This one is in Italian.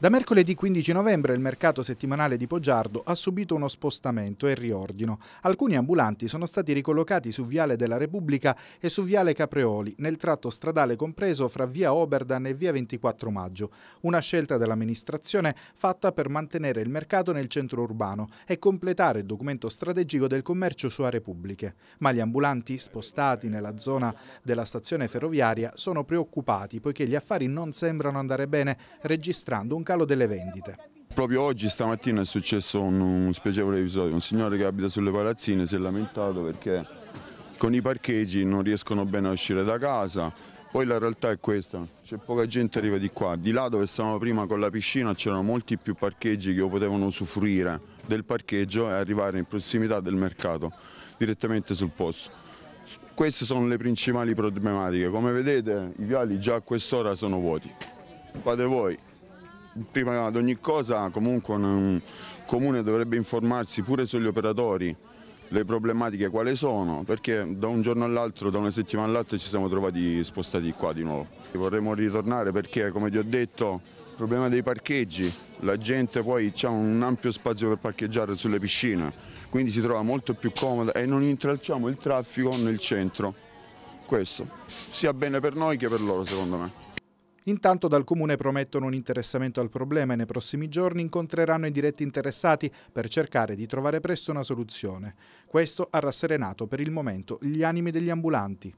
Da mercoledì 15 novembre il mercato settimanale di Poggiardo ha subito uno spostamento e riordino. Alcuni ambulanti sono stati ricollocati su Viale della Repubblica e su Viale Capreoli, nel tratto stradale compreso fra Via Oberdan e Via 24 Maggio. Una scelta dell'amministrazione fatta per mantenere il mercato nel centro urbano e completare il documento strategico del commercio su aree pubbliche. Ma gli ambulanti spostati nella zona della stazione ferroviaria sono preoccupati poiché gli affari non sembrano andare bene, registrando un calo delle vendite. Proprio oggi, stamattina, è successo un, un spiacevole episodio. Un signore che abita sulle palazzine si è lamentato perché con i parcheggi non riescono bene a uscire da casa. Poi la realtà è questa, c'è poca gente che arriva di qua, di là dove stavamo prima con la piscina c'erano molti più parcheggi che potevano usufruire del parcheggio e arrivare in prossimità del mercato, direttamente sul posto. Queste sono le principali problematiche, come vedete i viali già a quest'ora sono vuoti, fate voi prima di ogni cosa comunque un comune dovrebbe informarsi pure sugli operatori, le problematiche quali sono, perché da un giorno all'altro, da una settimana all'altra ci siamo trovati spostati qua di nuovo. Vorremmo ritornare perché, come ti ho detto, il problema dei parcheggi, la gente poi ha un ampio spazio per parcheggiare sulle piscine, quindi si trova molto più comoda e non intralciamo il traffico nel centro. Questo sia bene per noi che per loro secondo me. Intanto dal Comune promettono un interessamento al problema e nei prossimi giorni incontreranno i diretti interessati per cercare di trovare presto una soluzione. Questo ha rasserenato per il momento gli animi degli ambulanti.